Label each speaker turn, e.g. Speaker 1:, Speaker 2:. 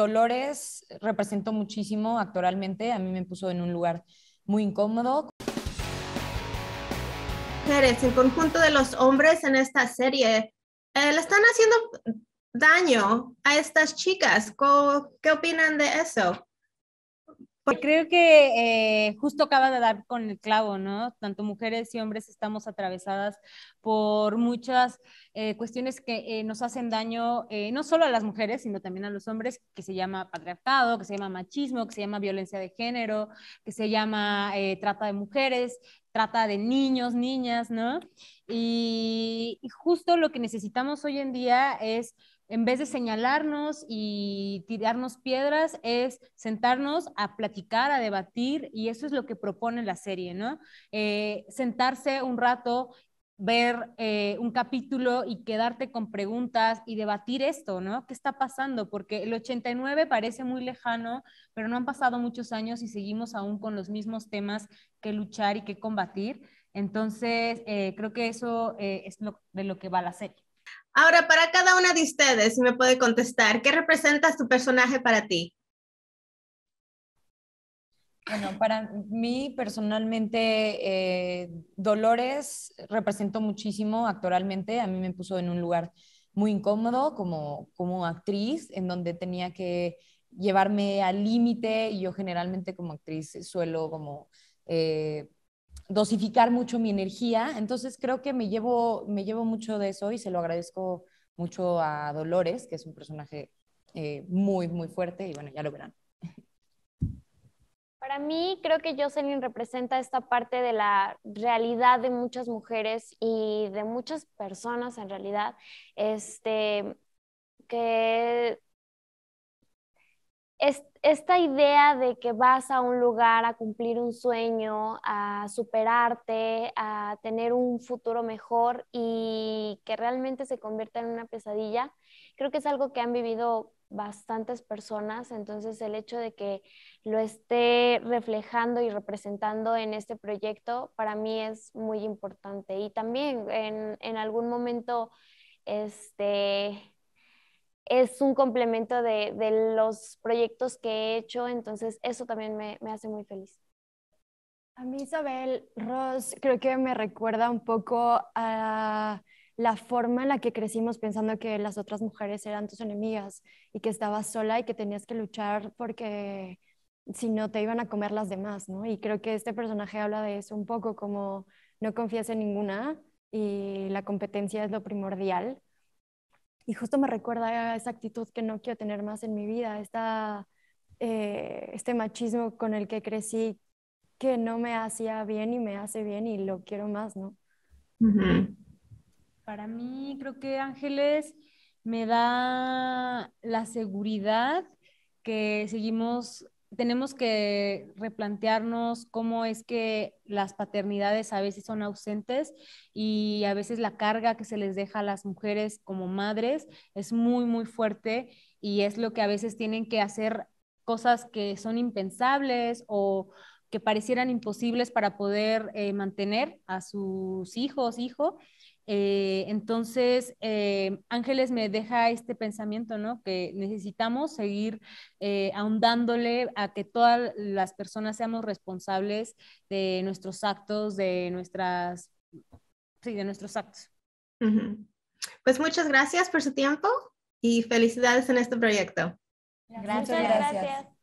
Speaker 1: Dolores representó muchísimo actualmente. a mí me puso en un lugar muy incómodo. Mujeres, el conjunto de los hombres en
Speaker 2: esta serie, eh, le están haciendo daño a estas chicas. ¿Qué opinan de eso? creo que eh, justo acaba de dar con el clavo, ¿no? Tanto mujeres y hombres estamos atravesadas por muchas eh, cuestiones que eh, nos hacen daño, no solo a las mujeres, sino también a los hombres, que se llama patriarcado, que se llama machismo, que se llama violencia de género, que se llama trata de mujeres, trata de niños, niñas, ¿no? Y, justo lo que necesitamos hoy en día es, en vez de señalarnos y tirarnos piedras, es sentarnos a platicar, a debatir, y eso es lo que propone la serie, ¿no? Eh, sentarse un rato ver eh, un capítulo y quedarte con preguntas y debatir esto, ¿no? ¿Qué está pasando? Porque el 89 parece muy lejano, pero no han pasado muchos años y seguimos aún con los mismos temas que luchar y que combatir. Entonces, eh, creo que eso eh, es lo, de lo que va la serie. Ahora, para cada una de ustedes, si me puede contestar, ¿qué representa su
Speaker 3: personaje para ti?
Speaker 1: Bueno, para mí personalmente, eh, Dolores representó muchísimo actualmente. A mí me puso en un lugar muy incómodo como, como actriz, en donde tenía que llevarme al límite y yo generalmente como actriz suelo como eh, dosificar mucho mi energía. Entonces creo que me llevo, me llevo mucho de eso y se lo agradezco mucho a Dolores, que es un personaje eh, muy, muy fuerte y bueno, ya lo verán.
Speaker 3: Para mí, creo que Jocelyn representa esta parte de la realidad de muchas mujeres y de muchas personas en realidad, este, que esta idea de que vas a un lugar a cumplir un sueño, a superarte, a tener un futuro mejor y que realmente se convierta en una pesadilla, creo que es algo que han vivido bastantes personas, entonces el hecho de que lo esté reflejando y representando en este proyecto para mí es muy importante. Y también en, en algún momento, este, es un complemento de, los proyectos que he hecho, entonces eso también me, me hace muy feliz.
Speaker 4: A mí Isabel Ross creo que me recuerda un poco a la forma en la que crecimos pensando que las otras mujeres eran tus enemigas y que estabas sola y que tenías que luchar porque si no te iban a comer las demás, ¿no? Y creo que este personaje habla de eso un poco, como no confías en ninguna y la competencia es lo primordial y justo me recuerda esa actitud que no quiero tener más en mi vida, eh, este machismo con el que crecí que no me hacía bien y me hace bien y lo quiero más, ¿no? Para mí creo que Ángeles me da la seguridad
Speaker 2: que seguimos tenemos que replantearnos cómo es que las paternidades a veces son ausentes y a veces la carga que se les deja a las mujeres como madres es muy, muy fuerte y es lo que a veces tienen que hacer cosas que son impensables o que parecieran imposibles para poder eh, mantener a sus hijos, hijo. Eh, entonces, eh, Ángeles me deja este pensamiento, ¿no? Que necesitamos seguir eh, ahondándole a que todas las personas seamos responsables de nuestros actos, de nuestras, sí, de nuestros actos. Pues muchas gracias por su tiempo y felicidades en este proyecto.
Speaker 3: Muchas gracias.